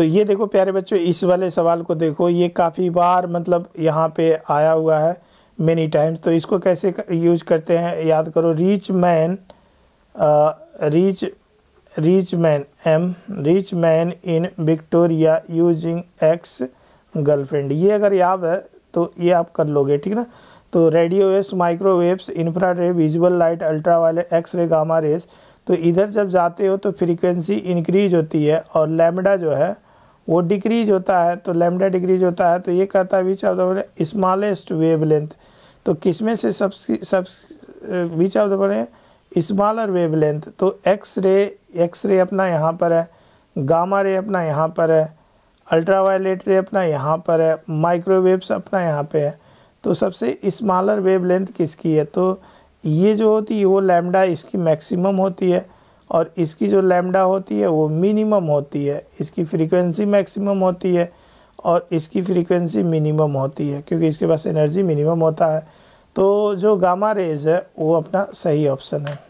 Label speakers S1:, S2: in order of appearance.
S1: तो ये देखो प्यारे बच्चों इस वाले सवाल को देखो ये काफ़ी बार मतलब यहाँ पे आया हुआ है मेनी टाइम्स तो इसको कैसे यूज करते हैं याद करो rich man rich rich man M rich man in Victoria using X girlfriend ये अगर याद है तो ये आप कर लोगे ठीक ना तो radio waves microwaves infrared visual light ultraviolet X ray gamma rays तो इधर जब जाते हो तो फ्रीक्वेंसी इंक्रीज होती है और लैमडा जो है वो डिक्रीज होता है तो लेमडा डिक्रीज होता है तो ये कहता है which of the smallest wavelength तो किस में से सब सब विच ऑफ द बोले स्मॉलर वेव लेंथ तो एक्स रे एक्स रे अपना यहाँ पर है गामा रे अपना यहाँ पर है अल्ट्रावायलेट रे अपना यहाँ पर है माइक्रोवेव्स अपना यहाँ पे है तो सबसे स्मॉलर वेव लेंथ किसकी है तो ये जो होती है वो लेमडा इसकी मैक्सिमम होती है और इसकी जो लैम्डा होती है वो मिनिमम होती है इसकी फ्रीक्वेंसी मैक्सिमम होती है और इसकी फ्रीक्वेंसी मिनिमम होती है क्योंकि इसके पास एनर्जी मिनिमम होता है तो जो गामा रेज है वो अपना सही ऑप्शन है